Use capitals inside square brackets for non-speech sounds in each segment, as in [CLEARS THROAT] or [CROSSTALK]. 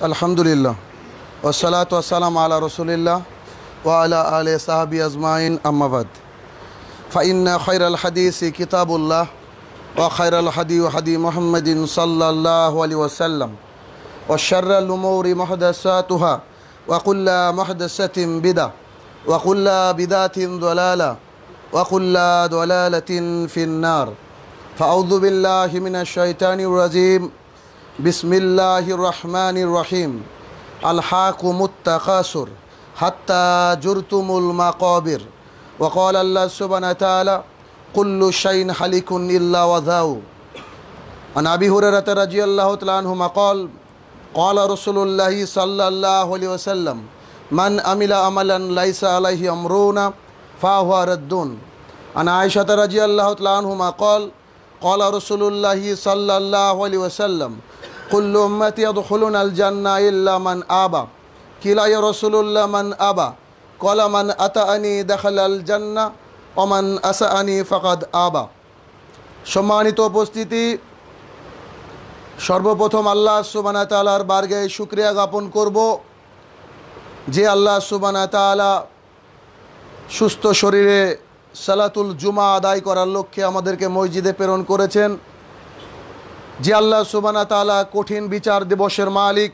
الحمد لله والصلاة والسلام على رسول الله وعلى آل صحابي أجمعين أما بعد فإن خير الحديث كتاب الله وخير الحديث حديث محمد صلى الله عليه وسلم وشر الأمور محدثاتها وكل محدثة بدعة وكل بدعة ضلالة وكل ضلالة في النار فأعوذ بالله من الشيطان الرجيم বিসমিল্লাহির রহমানির রহিম আলহাকুমুত তাকাসুর হাত্তা জুরতুমুল মাকবির ওকল আল্লাহ সুবানা তালা কুল্লু শাইন হালিকুন ইল্লা ওয়াধাউ عن أبي هريرة رضي الله تعالى عنهما قال قال رسول الله صلى الله عليه وسلم من عمل عملا ليس عليه أمرنا فهو ردون عن عائشة رضي الله تعالى عنهما قال قال رسول الله صلى الله عليه وسلم আল জান্না আবা আবা জান্না অমান আবা সম্মানিত উপস্থিতি সর্বপ্রথম আল্লাহ সুবানা তালার বার্গে শুক্রিয়া জ্ঞাপন করব যে আল্লাহ সুবানা তালা সুস্থ শরীরে সালাতুল জুমা আদায় করার লক্ষ্যে আমাদেরকে মসজিদে প্রেরণ করেছেন যে আল্লাহ সুবানা তালা কঠিন বিচার দিবসের মালিক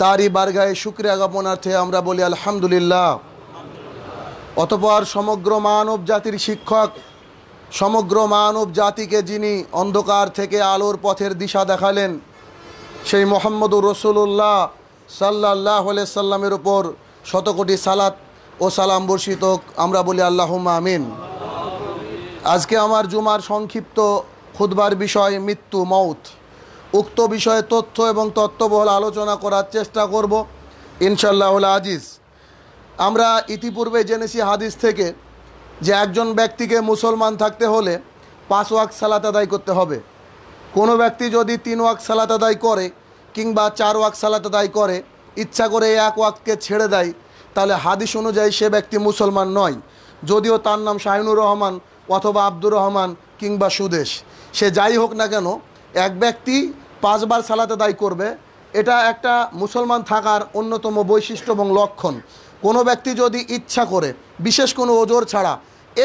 তারই বার্গায় শুক্রিয়া জ্ঞাপনার্থে আমরা বলি আলহামদুলিল্লাহ অতপর সমগ্র মানব জাতির শিক্ষক সমগ্র মানব জাতিকে যিনি অন্ধকার থেকে আলোর পথের দিশা দেখালেন সেই মোহাম্মদুর রসুল্লাহ সাল্লাহ সাল্লামের ওপর শতকোটি সালাত ও সালাম বর্ষিত আমরা বলি আল্লাহ আমিন আজকে আমার জুমার সংক্ষিপ্ত খুদবার বিষয় মৃত্যু মৌত উক্ত বিষয়ে তথ্য এবং তত্ত্ববহল আলোচনা করার চেষ্টা করব ইনশাল্লাহ আজিজ আমরা ইতিপূর্বে জেনেছি হাদিস থেকে যে একজন ব্যক্তিকে মুসলমান থাকতে হলে পাঁচ ওয়াক সালাত আদায় করতে হবে কোনো ব্যক্তি যদি তিন ওয়াক সালাত আদায় করে কিংবা চার ওয়াক সালাত আদায় করে ইচ্ছা করে এক ওয়াককে ছেড়ে দেয় তাহলে হাদিস অনুযায়ী সে ব্যক্তি মুসলমান নয় যদিও তার নাম শাহিনুর রহমান অথবা আব্দুর রহমান কিংবা সুদেশ সে যাই হোক না কেন এক ব্যক্তি পাঁচবার সালাতে দায়ী করবে এটা একটা মুসলমান থাকার অন্যতম বৈশিষ্ট্য এবং লক্ষণ কোনো ব্যক্তি যদি ইচ্ছা করে বিশেষ কোনো ওজোর ছাড়া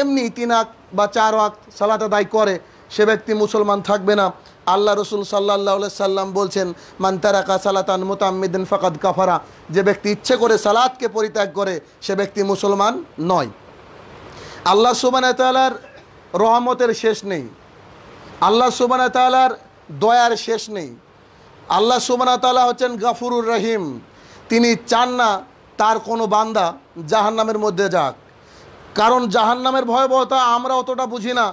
এমনি তিন আক বা চার আক সালাতে দায়ী করে সে ব্যক্তি মুসলমান থাকবে না আল্লাহ রসুল সাল্লাহ সাল্লাম বলছেন মান্তারাকা সালাতান মোতাম্মিদিন ফাকাদ কাফারা যে ব্যক্তি ইচ্ছে করে সালাদকে পরিত্যাগ করে সে ব্যক্তি মুসলমান নয় আল্লাহ সুবান তালার রহমতের শেষ নেই আল্লাহ সুবানা তালার দয়ার শেষ নেই আল্লাহ সুবানা তালা হচ্ছেন গাফুরুর রহিম তিনি চান না তার কোনো বান্দা জাহান্নামের মধ্যে যাক কারণ জাহান্নামের ভয়াবহতা আমরা অতটা বুঝি না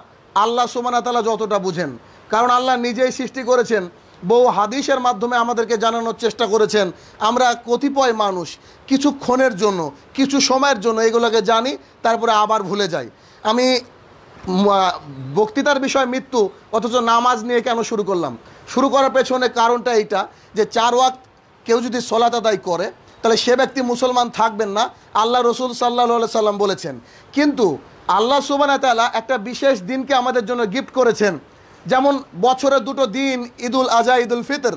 আল্লাহ সুবানা তালা যতটা বুঝেন কারণ আল্লাহ নিজেই সৃষ্টি করেছেন বহু হাদিসের মাধ্যমে আমাদেরকে জানানোর চেষ্টা করেছেন আমরা কতিপয় মানুষ কিছুক্ষণের জন্য কিছু সময়ের জন্য এগুলোকে জানি তারপরে আবার ভুলে যাই আমি বক্তৃতার বিষয় মৃত্যু অথচ নামাজ নিয়ে কেন শুরু করলাম শুরু করার পেছনে কারণটা এইটা যে চার ওয়াক্ত কেউ যদি সলাত আদায় করে তাহলে সে ব্যক্তি মুসলমান থাকবেন না আল্লাহ রসুল সাল্লা সাল্লাম বলেছেন কিন্তু আল্লাহ সুবানা তালা একটা বিশেষ দিনকে আমাদের জন্য গিফট করেছেন যেমন বছরের দুটো দিন ঈদুল আজা ঈদুল ফিতর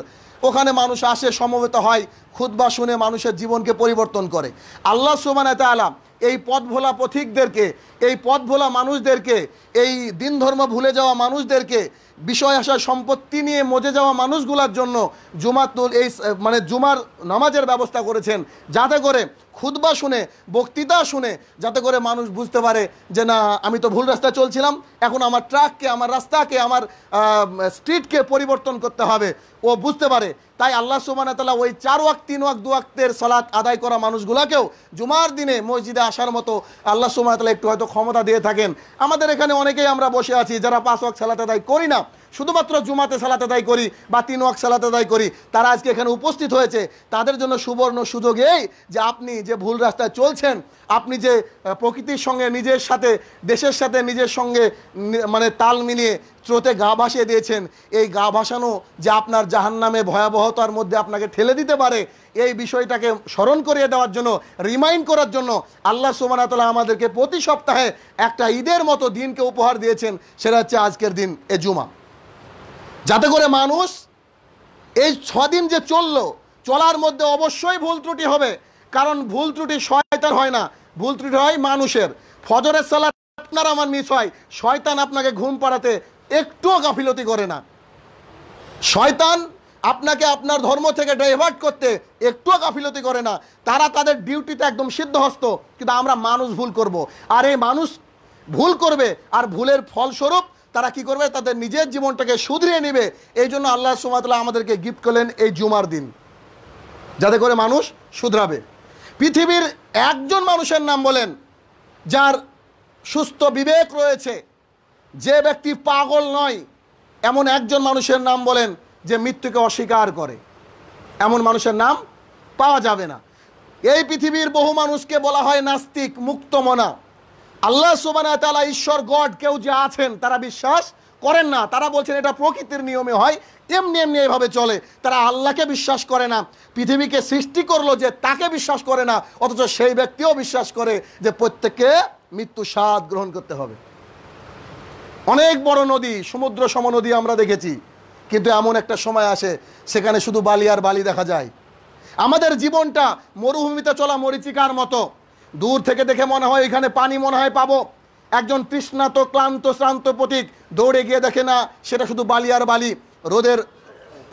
ওখানে মানুষ আসে সমবেত হয় খুদ্া শুনে মানুষের জীবনকে পরিবর্তন করে আল্লাহ সুবানা তালা এই পথ ভোলা পথিকদেরকে এই পথ ভোলা মানুষদেরকে এই দিন ধর্ম ভুলে যাওয়া মানুষদেরকে বিষয় আসা সম্পত্তি নিয়ে মজে যাওয়া মানুষগুলার জন্য জুমাতুল এই মানে জুমার নামাজের ব্যবস্থা করেছেন যাতে করে খুদবা শুনে বক্তৃতা শুনে যাতে করে মানুষ বুঝতে পারে যে না আমি তো ভুল রাস্তা চলছিলাম এখন আমার ট্রাককে আমার রাস্তাকে আমার স্ট্রিটকে পরিবর্তন করতে হবে ও বুঝতে পারে তাই আল্লাহ সুবান তালা ওই চার ওয়াক তিন ওয়াক দু ওয়াক্তের সালাত আদায় করা মানুষগুলাকেও জুমার দিনে মসজিদে আসার মতো আল্লাহ সুবান তালা একটু হয়তো ক্ষমতা দিয়ে থাকেন আমাদের এখানে অনেকেই আমরা বসে আছি যারা পাঁচ ওয়াক সালাত আদায় করি না শুধুমাত্র জুমাতে সালাতে দায়ী করি বা তিন ওয়াক সালাতে আদায় করি তারা আজকে এখানে উপস্থিত হয়েছে তাদের জন্য সুবর্ণ সুযোগ এই যে আপনি যে ভুল রাস্তায় চলছেন আপনি যে প্রকৃতির সঙ্গে নিজের সাথে দেশের সাথে নিজের সঙ্গে মানে তাল মিলিয়ে স্রোতে গা ভাসিয়ে দিয়েছেন এই গা ভাসানো যে আপনার জাহান্নামে ভয়াবহতার মধ্যে আপনাকে ঠেলে দিতে পারে এই বিষয়টাকে স্মরণ করিয়ে দেওয়ার জন্য রিমাইন্ড করার জন্য আল্লাহ সুমানাতলা আমাদেরকে প্রতি সপ্তাহে একটা ঈদের মতো দিনকে উপহার দিয়েছেন সেটা হচ্ছে আজকের দিন এ জুমা যাতে করে মানুষ এই ছদিন যে চলল চলার মধ্যে অবশ্যই ভুল ত্রুটি হবে কারণ ভুল ত্রুটি শয়তান হয় না ভুল ত্রুটি হয় মানুষের ফজরের সালা আপনার আমার মিস হয় শয়তান আপনাকে ঘুম পাড়াতে একটুও গাফিলতি করে না শয়তান আপনাকে আপনার ধর্ম থেকে ডাইভার্ট করতে একটুও গাফিলতি করে না তারা তাদের ডিউটিতে একদম সিদ্ধহস্ত কিন্তু আমরা মানুষ ভুল করব। আর এই মানুষ ভুল করবে আর ভুলের ফলস্বরূপ তারা কি করবে তাদের নিজের জীবনটাকে সুধরিয়ে নেবে এই জন্য আল্লাহ সুমাতলা আমাদেরকে গিফট করলেন এই জুমার দিন যাতে করে মানুষ শুধরাবে পৃথিবীর একজন মানুষের নাম বলেন যার সুস্থ বিবেক রয়েছে যে ব্যক্তি পাগল নয় এমন একজন মানুষের নাম বলেন যে মৃত্যুকে অস্বীকার করে এমন মানুষের নাম পাওয়া যাবে না এই পৃথিবীর বহু মানুষকে বলা হয় নাস্তিক মুক্তমনা আল্লাহ সোবানা তালা ঈশ্বর গড কেউ যে আছেন তারা বিশ্বাস করেন না তারা বলছেন এটা প্রকৃতির নিয়মে হয় এমনি এমনি এইভাবে চলে তারা আল্লাহকে বিশ্বাস করে না পৃথিবীকে সৃষ্টি করলো যে তাকে বিশ্বাস করে না অথচ সেই ব্যক্তিও বিশ্বাস করে যে প্রত্যেককে মৃত্যু স্বাদ গ্রহণ করতে হবে অনেক বড় নদী সমুদ্র সম নদী আমরা দেখেছি কিন্তু এমন একটা সময় আসে সেখানে শুধু বালি আর বালি দেখা যায় আমাদের জীবনটা মরুভূমিতে চলা মরিচিকার মতো দূর থেকে দেখে মনে হয় এখানে পানি মনে হয় পাবো একজন তৃষ্ণাত ক্লান্ত শ্রান্ত প্রতীক দৌড়ে গিয়ে দেখে না সেটা শুধু বালি আর বালি রোদের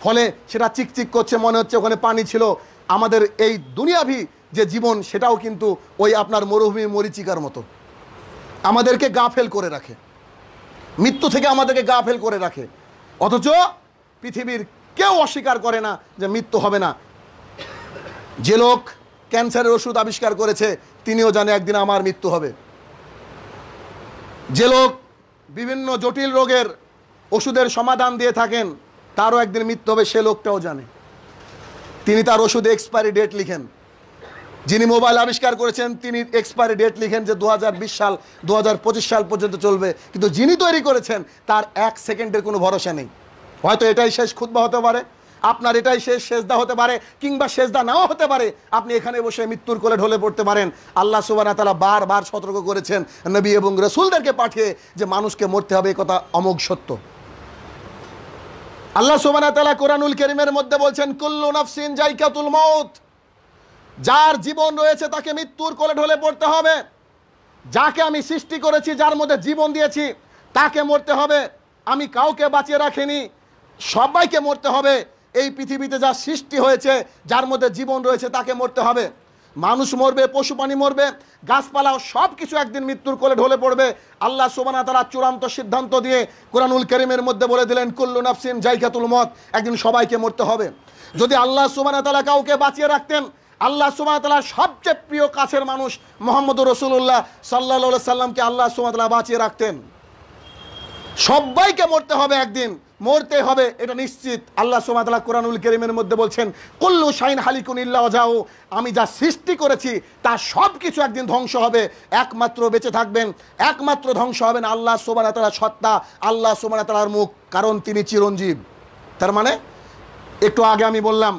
ফলে সেটা চিকচিক করছে মনে হচ্ছে ওখানে পানি ছিল আমাদের এই দুনিয়াভি যে জীবন সেটাও কিন্তু ওই আপনার মরুভূমি মরিচিকার মতো আমাদেরকে গা ফেল করে রাখে মৃত্যু থেকে আমাদেরকে গা ফেল করে রাখে অথচ পৃথিবীর কেউ অস্বীকার করে না যে মৃত্যু হবে না যে লোক ক্যান্সারের ওষুধ আবিষ্কার করেছে তিনিও জানে একদিন আমার মৃত্যু হবে যে লোক বিভিন্ন জটিল রোগের ওষুধের সমাধান দিয়ে থাকেন তারও একদিন মৃত্যু হবে সে লোকটাও জানে তিনি তার ওষুধে এক্সপায়ারি ডেট লিখেন যিনি মোবাইল আবিষ্কার করেছেন তিনি এক্সপায়ারি ডেট লিখেন যে দু সাল দু সাল পর্যন্ত চলবে কিন্তু যিনি তৈরি করেছেন তার এক সেকেন্ডের কোনো ভরসা নেই হয়তো এটাই শেষ ক্ষুদ্ব হতে পারে আপনার এটাই শেষ শেষদা হতে পারে কিংবা সেজদা নাও হতে পারে আপনি এখানে বসে মৃত্যুর কোলে ঢলে পড়তে পারেন আল্লাহ সুবাহ তালা বারবার সতর্ক করেছেন নবী এবং রসুলদেরকে পাঠিয়ে যে মানুষকে মরতে হবে এ কথা অমোঘ সত্য আল্লাহ সুবাহ তালা কোরআনুল কেরিমের মধ্যে বলছেন কুল্লু নফসিন জাইকাতুল মৌত যার জীবন রয়েছে তাকে মৃত্যুর কোলে ঢলে পড়তে হবে যাকে আমি সৃষ্টি করেছি যার মধ্যে জীবন দিয়েছি তাকে মরতে হবে আমি কাউকে বাঁচিয়ে রাখিনি সবাইকে মরতে হবে এই পৃথিবীতে যা সৃষ্টি হয়েছে যার মধ্যে জীবন রয়েছে তাকে মরতে হবে মানুষ মরবে পশু পানি মরবে গাছপালাও সব কিছু একদিন মৃত্যুর কোলে ঢলে পড়বে আল্লাহ সোমানা তারা চূড়ান্ত সিদ্ধান্ত দিয়ে কোরআনুল করিমের মধ্যে বলে দিলেন কুল্লু নাফসিন জাইকাতুল মত একদিন সবাইকে মরতে হবে যদি আল্লাহ সোমানা তালা কাউকে বাঁচিয়ে রাখতেন আল্লাহ সুমাতালার সবচেয়ে প্রিয় কাছের মানুষ মোহাম্মদ রসুল্লাহ সাল্লা সাল্লামকে আল্লাহ সুমাতলা বাঁচিয়ে রাখতেন সবাইকে মরতে হবে একদিন মরতে হবে এটা নিশ্চিত আল্লাহ সুমাতলা কোরআনুল কেরিমের মধ্যে বলছেন কল্লু শাইন হালিকুন যাও আমি যা সৃষ্টি করেছি তা সব কিছু একদিন ধ্বংস হবে একমাত্র বেঁচে থাকবেন একমাত্র ধ্বংস হবেন আল্লাহ সোমানাতলার সত্তা আল্লাহ সোমানাতলার মুখ কারণ তিনি চিরঞ্জীব তার মানে একটু আগে আমি বললাম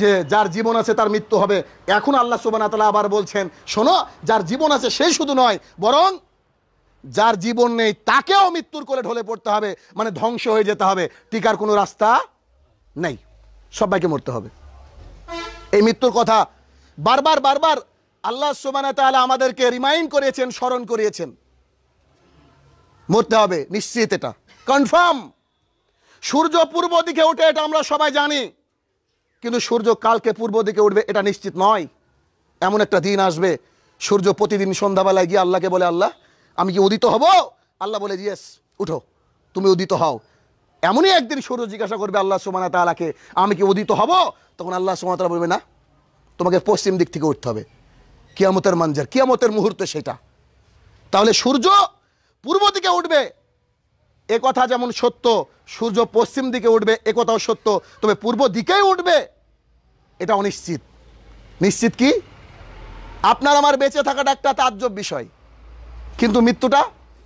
যে যার জীবন আছে তার মৃত্যু হবে এখন আল্লাহ সুবান আবার বলছেন শোনো যার জীবন আছে সে শুধু নয় বরং যার জীবন নেই তাকেও মৃত্যুর কোলে ঢলে পড়তে হবে মানে ধ্বংস হয়ে যেতে হবে টিকার কোনো রাস্তা নেই সবাইকে মরতে হবে এই মৃত্যুর কথা বারবার বারবার আল্লাহ সুবানা তাহলে আমাদেরকে রিমাইন্ড করিয়েছেন স্মরণ করিয়েছেন মরতে হবে নিশ্চিত এটা কনফার্ম সূর্য পূর্ব দিকে উঠে এটা আমরা সবাই জানি কিন্তু সূর্য কালকে পূর্ব দিকে উঠবে এটা নিশ্চিত নয় এমন একটা দিন আসবে সূর্য প্রতিদিন সন্ধ্যাবেলায় গিয়ে আল্লাহকে বলে আল্লাহ আমি কি উদিত হব আল্লাহ বলে ইয়েস উঠো তুমি উদিত হও এমনই একদিন সূর্য জিজ্ঞাসা করবে আল্লাহ সুমানা তালাকে আমি কি উদিত হব তখন আল্লাহ সুমাতালা বলবে না তোমাকে পশ্চিম দিক থেকে উঠতে হবে কিয়ামতের মানজার কিয়ামতের মুহূর্তে সেটা তাহলে সূর্য পূর্ব দিকে উঠবে এ কথা যেমন সত্য সূর্য পশ্চিম দিকে উঠবে এ কথাও সত্য তবে পূর্ব দিকেই উঠবে এটা অনিশ্চিত নিশ্চিত কি আপনার আমার বেঁচে থাকাটা একটা তাজ্জব বিষয় কিন্তু মৃত্যুটা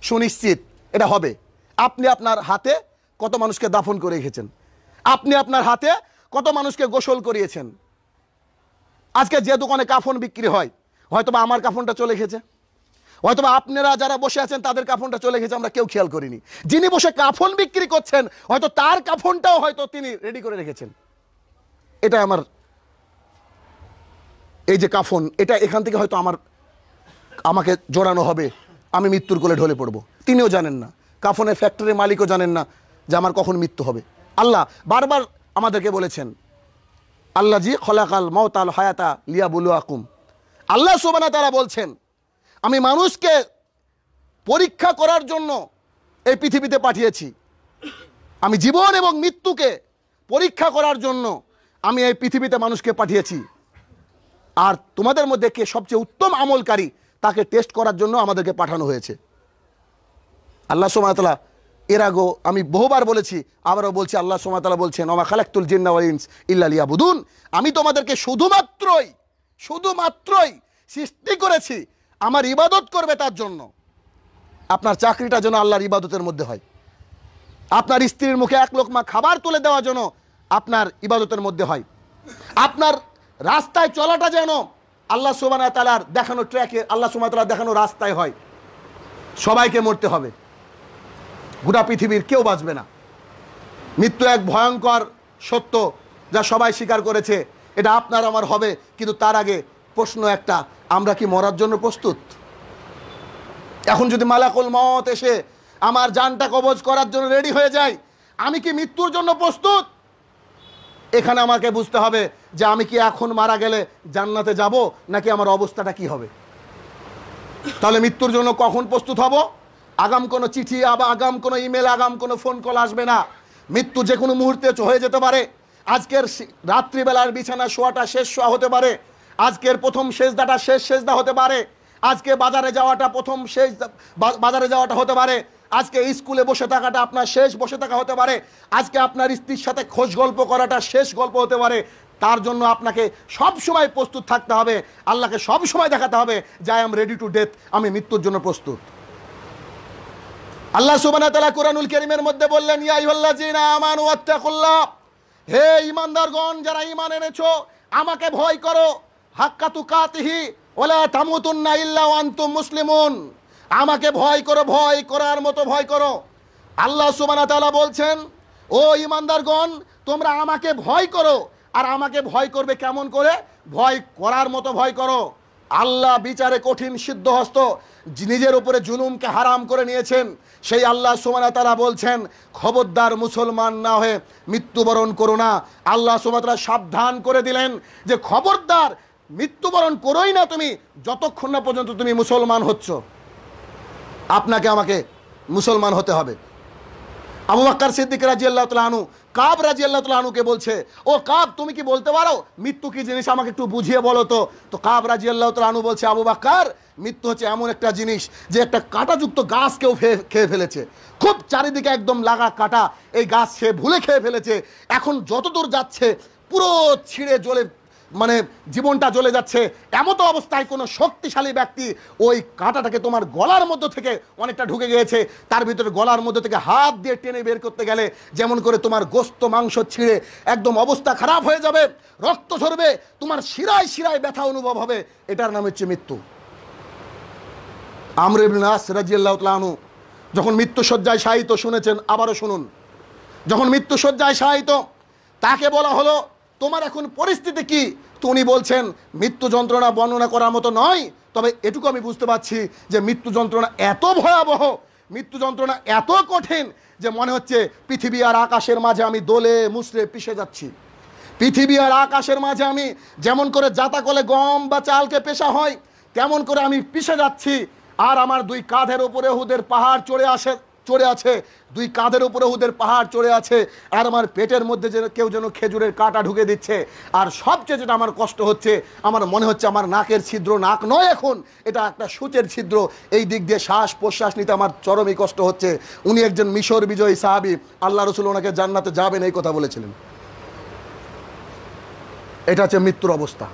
সুনিশ্চিত এটা হবে আপনি আপনার হাতে কত মানুষকে দাফন করে রেখেছেন আপনি আপনার হাতে কত মানুষকে গোসল করিয়েছেন আজকে যে দোকানে কাফন বিক্রি হয় হয়তোবা আমার কাফনটা চলে গেছে হয়তোবা আপনারা যারা বসে আছেন তাদের কাফনটা চলে গেছে আমরা কেউ খেয়াল করিনি যিনি বসে কাফন বিক্রি করছেন হয়তো তার কাফনটাও হয়তো তিনি রেডি করে রেখেছেন এটা আমার এই যে কাফন এটা এখান থেকে হয়তো আমার আমাকে জোড়ানো হবে আমি মৃত্যুর কোলে ঢলে পড়ব তিনিও জানেন না কাফনের ফ্যাক্টরির মালিকও জানেন না যে আমার কখন মৃত্যু হবে আল্লাহ বারবার আমাদেরকে বলেছেন আল্লাহ জি খলাকাল মতাল হায়াতা লিয়া বুলু আকুম আল্লাহ সোবানা তারা বলছেন আমি মানুষকে পরীক্ষা করার জন্য এই পৃথিবীতে পাঠিয়েছি আমি জীবন এবং মৃত্যুকে পরীক্ষা করার জন্য আমি এই পৃথিবীতে মানুষকে পাঠিয়েছি আর তোমাদের মধ্যে কে সবচেয়ে উত্তম আমলকারী তাকে টেস্ট করার জন্য আমাদেরকে পাঠানো হয়েছে আল্লাহ সোমাতলা এর আগো আমি বহুবার বলেছি আবারও বলছি আল্লাহ সোমাতলা বলছেন আমা খালাক্তুল জিন্নাওয়ালিন্স ইল্লা বুদুন আমি তোমাদেরকে শুধুমাত্রই শুধুমাত্রই সৃষ্টি করেছি আমার ইবাদত করবে তার জন্য আপনার চাকরিটা যেন আল্লাহর ইবাদতের মধ্যে হয় আপনার স্ত্রীর মুখে এক লোকমা খাবার তুলে দেওয়া যেন আপনার ইবাদতের মধ্যে হয় আপনার রাস্তায় চলাটা যেন আল্লাহ সুবানা তালার দেখানো ট্র্যাকে আল্লাহ সুবাহ তালার দেখানো রাস্তায় হয় সবাইকে মরতে হবে গোটা পৃথিবীর কেউ বাঁচবে না মৃত্যু এক ভয়ঙ্কর সত্য যা সবাই স্বীকার করেছে এটা আপনার আমার হবে কিন্তু তার আগে প্রশ্ন একটা আমরা কি মরার জন্য প্রস্তুত এখন যদি মালাকুল মত এসে আমার জানটা কবজ করার জন্য রেডি হয়ে যায় আমি কি মৃত্যুর জন্য প্রস্তুত এখানে আমাকে বুঝতে হবে যে আমি কি এখন মারা গেলে জান্নাতে যাব নাকি আমার অবস্থাটা কি হবে তাহলে মৃত্যুর জন্য কখন প্রস্তুত হব আগাম কোনো চিঠি আবার আগাম কোনো ইমেল আগাম কোনো ফোন কল আসবে না মৃত্যু যে কোনো মুহূর্তে হয়ে যেতে পারে আজকের রাত্রিবেলার বিছানা শোয়াটা শেষ শোয়া হতে পারে আজকের প্রথম শেষদাটা শেষ শেষদা হতে পারে আজকে বাজারে যাওয়াটা প্রথম শেষ বাজারে যাওয়াটা হতে পারে আজকে স্কুলে বসে থাকাটা আপনার শেষ বসে থাকা হতে পারে আজকে আপনার স্ত্রীর সাথে খোঁজ গল্প করাটা শেষ গল্প হতে পারে তার জন্য আপনাকে সব সময় প্রস্তুত থাকতে হবে আল্লাহকে সব সময় দেখাতে হবে যে I am ready to death আমি মৃত্যুর জন্য প্রস্তুত আল্লাহ সুবানা তালা কোরআনুল করিমের মধ্যে বললেন ইয়াইহল্লাজিনা আমান ওয়াত্তাকুল্লাহ হে ইমানদারগণ যারা ইমান এনেছো আমাকে ভয় করো হাক্কাতু কাতিহি ওলা তামুতুন্না ইল্লা ওয়ান্তুম মুসলিমুন আমাকে ভয় করো ভয় করার মতো ভয় করো আল্লাহ সুবানা তালা বলছেন ও ইমানদারগণ তোমরা আমাকে ভয় করো আর আমাকে ভয় করবে কেমন করে ভয় করার মতো ভয় করো আল্লাহ বিচারে কঠিন সিদ্ধহস্ত নিজের উপরে জুলুমকে হারাম করে নিয়েছেন সেই আল্লাহ সুমানা তারা বলছেন খবরদার মুসলমান না হয়ে মৃত্যুবরণ করো না আল্লাহ সুমাতরা সাবধান করে দিলেন যে খবরদার মৃত্যুবরণ করোই না তুমি যতক্ষণ না পর্যন্ত তুমি মুসলমান হচ্ছ আপনাকে আমাকে মুসলমান হতে হবে আবু বাক্কার সিদ্দিক রাজি আল্লাহ তালু কাব রাজি আল্লাহ তালুকে বলছে ও কাব তুমি কি বলতে পারো মৃত্যু কি জিনিস আমাকে একটু বুঝিয়ে বলো তো তো কাব রাজি আল্লাহ তালু বলছে আবু বাক্কার মৃত্যু হচ্ছে এমন একটা জিনিস যে একটা কাঁটাযুক্ত কেউ খেয়ে ফেলেছে খুব চারিদিকে একদম লাগা কাটা এই গাছ সে ভুলে খেয়ে ফেলেছে এখন যতদূর যাচ্ছে পুরো ছিঁড়ে জলে মানে জীবনটা জ্বলে যাচ্ছে এমতো অবস্থায় কোনো শক্তিশালী ব্যক্তি ওই কাঁটাটাকে তোমার গলার মধ্য থেকে অনেকটা ঢুকে গিয়েছে তার ভিতরে গলার মধ্য থেকে হাত দিয়ে টেনে বের করতে গেলে যেমন করে তোমার গোস্ত মাংস ছিঁড়ে একদম অবস্থা খারাপ হয়ে যাবে রক্ত ঝরবে তোমার শিরায় শিরায় ব্যথা অনুভব হবে এটার নাম হচ্ছে মৃত্যু নাস রাজিয়াল্লাহ তালানু যখন মৃত্যুসজ্জায় সাহিত্য শুনেছেন আবারও শুনুন যখন মৃত্যুসজ্জায় সাহিত্য তাকে বলা হলো তোমার এখন পরিস্থিতি কি তো উনি বলছেন মৃত্যু যন্ত্রণা বর্ণনা করার মতো নয় তবে এটুকু আমি বুঝতে পারছি যে মৃত্যু যন্ত্রণা এত ভয়াবহ মৃত্যু যন্ত্রণা এত কঠিন যে মনে হচ্ছে পৃথিবী আর আকাশের মাঝে আমি দোলে মুসলে পিষে যাচ্ছি পৃথিবী আর আকাশের মাঝে আমি যেমন করে যাতা কলে গম বা চালকে পেশা হয় তেমন করে আমি পিষে যাচ্ছি আর আমার দুই কাঁধের ওপরে হুদের পাহাড় চড়ে আসে চড়ে আছে দুই কাঁধের উপরে হুদের পাহাড় চড়ে আছে আর আমার পেটের মধ্যে যেন কেউ যেন খেজুরের কাটা ঢুকে দিচ্ছে আর সবচেয়ে যেটা আমার কষ্ট হচ্ছে আমার মনে হচ্ছে আমার নাকের ছিদ্র নাক নয় এখন এটা একটা সূচের ছিদ্র এই দিক দিয়ে শ্বাস প্রশ্বাস নিতে আমার চরমই কষ্ট হচ্ছে উনি একজন মিশর বিজয়ী সাহাবি আল্লাহ রসুল ওনাকে জান্নাতে যাবেন এই কথা বলেছিলেন এটা হচ্ছে মৃত্যুর অবস্থা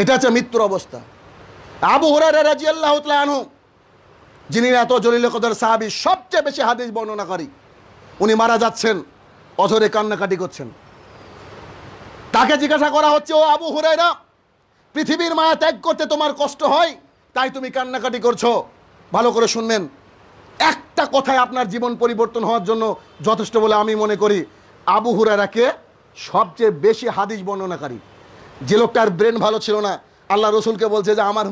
এটা হচ্ছে মৃত্যুর অবস্থা আবু হরারা রাজি আল্লাহ আনহু যিনি এত জলিল কদর সাহাবি সবচেয়ে বেশি হাদিস বর্ণনাকারী উনি মারা যাচ্ছেন অধরে কান্নাকাটি করছেন তাকে জিজ্ঞাসা করা হচ্ছে ও আবু হুরাইরা পৃথিবীর মায়া ত্যাগ করতে তোমার কষ্ট হয় তাই তুমি কান্নাকাটি করছো ভালো করে শুনবেন একটা কথায় আপনার জীবন পরিবর্তন হওয়ার জন্য যথেষ্ট বলে আমি মনে করি আবু হুরারাকে সবচেয়ে বেশি হাদিস বর্ণনাকারী যে লোকটার ব্রেন ভালো ছিল না আল্লাহ রসুলকে বলছে যে আমার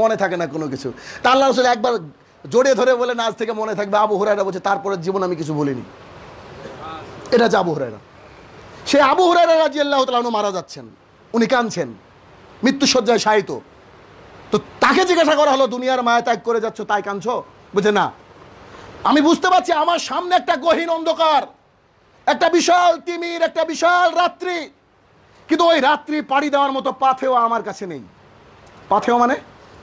মনে থাকে না কোনো কিছু তা আল্লাহ রসুল একবার জড়িয়ে ধরে বলে নাচ থেকে মনে থাকবে আবু হুরায়রা বলছে তারপরের জীবন আমি কিছু বলিনি এটা হচ্ছে আবু হুরায়রা সে আবু হুরায়রা রাজি আল্লাহ তালন মারা যাচ্ছেন উনি কাঁদছেন মৃত্যুসজ্জায় শায়িত তো তাকে জিজ্ঞাসা করা হলো দুনিয়ার মায়া ত্যাগ করে যাচ্ছ তাই কাঁদছ বুঝে না আমি বুঝতে পারছি আমার সামনে একটা গহীন অন্ধকার একটা বিশাল তিমির একটা বিশাল রাত্রি কিন্তু ওই রাত্রি পাড়ি দেওয়ার মতো পাথেও আমার কাছে নেই পাথেও মানে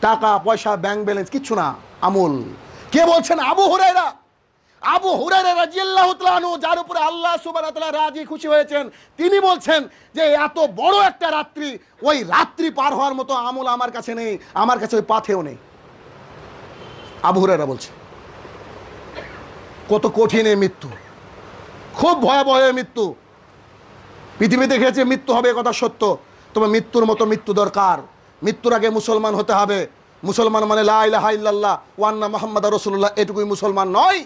টাকা পয়সা ব্যাংক ব্যালেন্স কিচ্ছু না আমল কে বলছেন আবু হুরাইরা আবু হুরাইরা রাজিয়াল্লাহ তালু যার উপরে আল্লাহ সুবাহ রাজি খুশি হয়েছেন তিনি বলছেন যে এত বড় একটা রাত্রি ওই রাত্রি পার হওয়ার মতো আমল আমার কাছে নেই আমার কাছে ওই পাথেও নেই আবু হুরাইরা বলছে কত কঠিন এই মৃত্যু খুব ভয়াবহ মৃত্যু পৃথিবী দেখেছে মৃত্যু হবে কথা সত্য তবে মৃত্যুর মতো মৃত্যু দরকার মৃত্যুর আগে মুসলমান হতে হবে মুসলমান মানে লাহাইল্লাহ ওয়ান্না মোহাম্মদ রসুল্লাহ এটুকুই মুসলমান নয়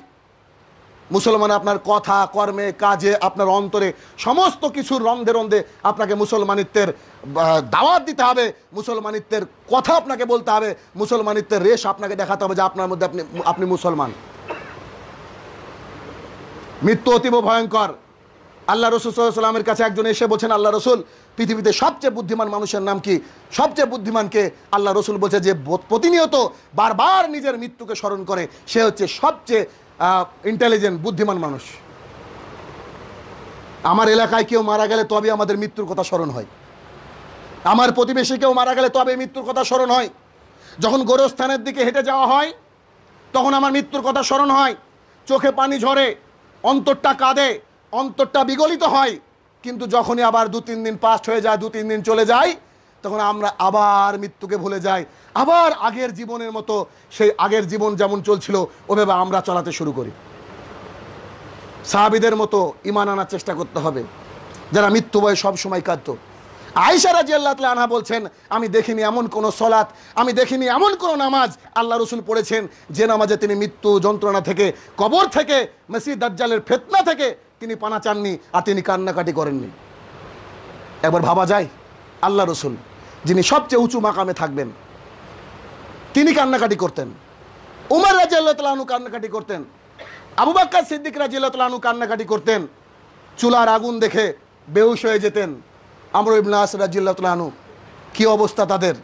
মুসলমান আপনার কথা কর্মে কাজে আপনার অন্তরে সমস্ত কিছুর রন্ধে রন্ধে আপনাকে মুসলমানিত্বের দাওয়াত দিতে হবে মুসলমানিত্বের কথা আপনাকে বলতে হবে মুসলমানিত্বের রেশ আপনাকে দেখাতে হবে যে আপনার মধ্যে আপনি আপনি মুসলমান মৃত্যু অতীব ভয়ঙ্কর আল্লাহ রসুল সাল্লামের কাছে একজন এসে বলছেন আল্লাহ রসুল পৃথিবীতে সবচেয়ে বুদ্ধিমান মানুষের নাম কি সবচেয়ে বুদ্ধিমানকে আল্লাহ রসুল বলছে যে প্রতিনিয়ত বারবার নিজের মৃত্যুকে স্মরণ করে সে হচ্ছে সবচেয়ে ইন্টেলিজেন্ট বুদ্ধিমান মানুষ আমার এলাকায় কেউ মারা গেলে তবে আমাদের মৃত্যুর কথা স্মরণ হয় আমার প্রতিবেশী কেউ মারা গেলে তবে মৃত্যুর কথা স্মরণ হয় যখন গোরস্থানের দিকে হেঁটে যাওয়া হয় তখন আমার মৃত্যুর কথা স্মরণ হয় চোখে পানি ঝরে অন্তরটা কাঁদে অন্তরটা বিগলিত হয় কিন্তু যখনই আবার দু তিন দিন পাস্ট হয়ে যায় দু তিন দিন চলে যায় তখন আমরা আবার মৃত্যুকে ভুলে যাই আবার আগের জীবনের মতো সেই আগের জীবন যেমন চলছিল ওভাবে আমরা চলাতে শুরু করি সাহাবিদের মতো ইমান আনার চেষ্টা করতে হবে যারা মৃত্যু বয়ে সবসময় কাঁদত আয়সা রাজি আল্লাহ আনহা বলছেন আমি দেখিনি এমন কোনো সলাৎ আমি দেখিনি এমন কোনো নামাজ আল্লাহ রসুল পড়েছেন যে নামাজে তিনি মৃত্যু যন্ত্রণা থেকে কবর থেকে মেসি দাজ্জালের ফেতনা থেকে তিনি পানা চাননি আর তিনি কান্নাকাটি করেননি একবার ভাবা যায় আল্লাহ রসুল যিনি সবচেয়ে উঁচু মাকামে থাকবেন তিনি কান্নাকাটি করতেন উমর রাজিয়াল্লাহতালু কান্নাকাটি করতেন আবু বাক্কা সিদ্দিক রাজিয়াল্লাহতালু কান্নাকাটি করতেন চুলার আগুন দেখে বেহুশ হয়ে যেতেন আমর ইবনাস রাজিয়াল্লাহতালু কী অবস্থা তাদের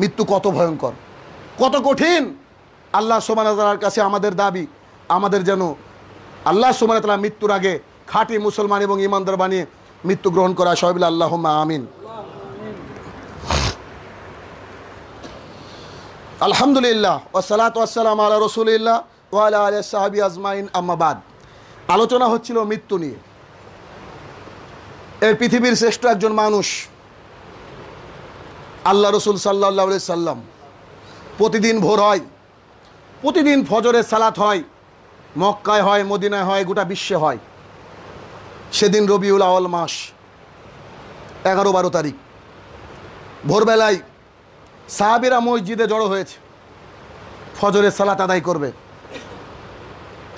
মৃত্যু কত ভয়ঙ্কর কত কঠিন আল্লাহ সোমান কাছে আমাদের দাবি আমাদের যেন আল্লাহ সোমান মৃত্যুর আগে খাঁটি মুসলমান এবং ইমানদার বানিয়ে গ্রহণ করা সহবিল আল্লাহ আমিন আলহামদুলিল্লাহ ওসালাত আসসালাম আল্লাহ রসুলিল্লাহ ওয়ালা আল সাহাবি আজমাইন আম্মাবাদ আলোচনা হচ্ছিল মৃত্যু নিয়ে এই পৃথিবীর শ্রেষ্ঠ একজন মানুষ আল্লাহ রসুল সাল্লাহ সাল্লাম প্রতিদিন ভোর হয় প্রতিদিন ফজরের সালাত হয় মক্কায় হয় মদিনায় হয় গোটা বিশ্বে হয় সেদিন রবিউল আওয়াল মাস এগারো বারো তারিখ ভোরবেলায় সাহাবিরা মসজিদে জড়ো হয়েছে ফজরের সালাত আদায় করবে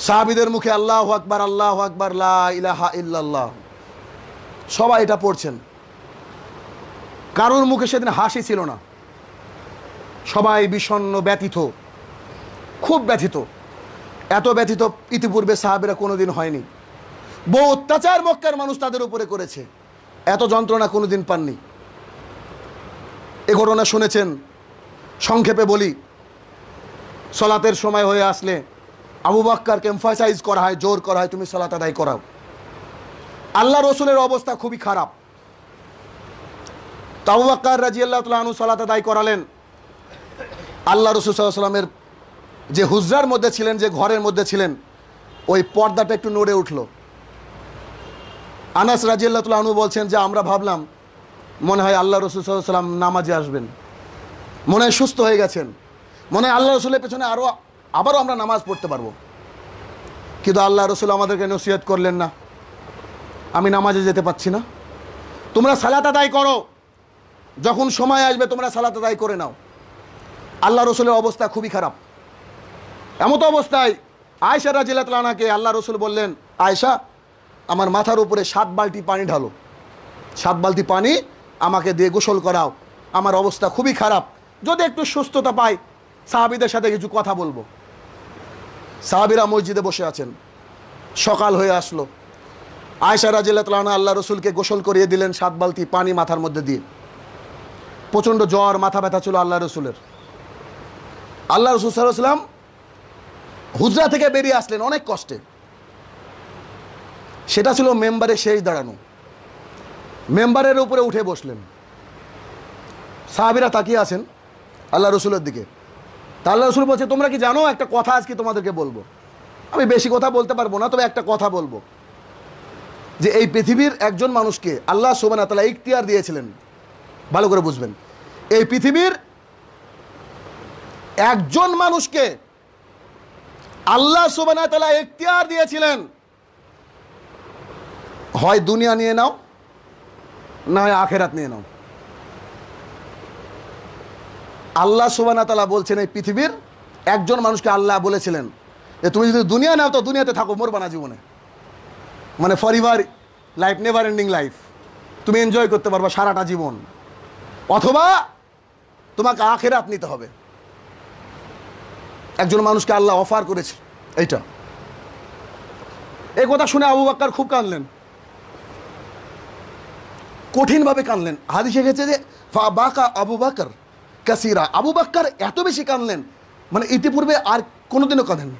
সাহাবিদের মুখে আল্লাহ আকবার আল্লাহ আকবর ইলাহা ইল্লাল্লাহ সবাই এটা পড়ছেন কারোর মুখে সেদিন হাসি ছিল না সবাই বিষণ্ন ব্যথিত খুব ব্যথিত এত ব্যথিত ইতিপূর্বে সাহাবিরা কোনোদিন হয়নি বহু অত্যাচার মক্কার মানুষ তাদের উপরে করেছে এত যন্ত্রণা কোনোদিন পাননি এ ঘটনা শুনেছেন সংক্ষেপে বলি সলাতের সময় হয়ে আসলে আবু বাক্কারকে এমফাসাইজ করা হয় জোর করা হয় তুমি সলাত আদায় করাও আল্লাহ রসুলের অবস্থা খুবই খারাপ তো আবু বাক্কার রাজি আল্লাহ তালু সলাত আদায় করালেন আল্লাহ রসুল সাল্লামের যে হুজরার মধ্যে ছিলেন যে ঘরের মধ্যে ছিলেন ওই পর্দাটা একটু নড়ে উঠলো আনাস রাজিয়াল্লাহ আনু বলছেন যে আমরা ভাবলাম মনে হয় আল্লাহ রসুল সাল্লাম নামাজে আসবেন মনে হয় সুস্থ হয়ে গেছেন মনে হয় আল্লাহ রসুলের পেছনে আরও আবারও আমরা নামাজ পড়তে পারবো কিন্তু আল্লাহ রসুল আমাদেরকে নসিহত করলেন না আমি নামাজে যেতে পাচ্ছি না তোমরা সালাত আদায় করো যখন সময় আসবে তোমরা সালাত আদায় করে নাও আল্লাহ রসুলের অবস্থা খুবই খারাপ এমতো অবস্থায় আয়সা রাজিলাতলানাকে আল্লাহ রসুল বললেন আয়সা আমার মাথার উপরে সাত বালতি পানি ঢালো সাত বালতি পানি আমাকে দিয়ে গোসল করাও আমার অবস্থা খুবই খারাপ যদি একটু সুস্থতা পাই সাহাবিদের সাথে কিছু কথা বলবো সাহাবিরা মসজিদে বসে আছেন সকাল হয়ে আসলো আয়সা তালানা আল্লাহ রসুলকে গোসল করিয়ে দিলেন সাত বালতি পানি মাথার মধ্যে দিয়ে প্রচণ্ড জ্বর মাথা ব্যথা ছিল আল্লাহ রসুলের আল্লাহ রসুল সাল্লাহ সাল্লাম হুজরা থেকে বেরিয়ে আসলেন অনেক কষ্টে সেটা ছিল মেম্বারের শেষ দাঁড়ানো মেম্বারের উপরে উঠে বসলেন সাহাবিরা তাকিয়ে আছেন আল্লাহ রসুলের দিকে তা আল্লাহ রসুল বলছে তোমরা কি জানো একটা কথা আজকে তোমাদেরকে বলবো আমি বেশি কথা বলতে পারবো না তবে একটা কথা বলবো যে এই পৃথিবীর একজন মানুষকে আল্লাহ সোবান তালা ইখতিয়ার দিয়েছিলেন ভালো করে বুঝবেন এই পৃথিবীর একজন মানুষকে আল্লাহ সোবান তালা ইখতিয়ার দিয়েছিলেন হয় দুনিয়া নিয়ে নাও না হয় আখেরাত নিয়ে নাও আল্লাহ সুবানা তালা বলছেন এই পৃথিবীর একজন মানুষকে আল্লাহ বলেছিলেন যে তুমি যদি দুনিয়া নাও তো দুনিয়াতে থাকো মরবা না জীবনে মানে forever life never ending life তুমি এনজয় করতে পারবা সারাটা জীবন অথবা তোমাকে আখেরাত নিতে হবে একজন মানুষকে আল্লাহ অফার করেছে এইটা এই কথা শুনে আবু বাক্কার খুব কাঁদলেন কঠিনভাবে কানলেন হাদিসে গেছে যে ফা বাকা আবু বাকর কাসিরা আবু বাক্কার এত বেশি কানলেন মানে ইতিপূর্বে আর কোনোদিনও কাঁদেন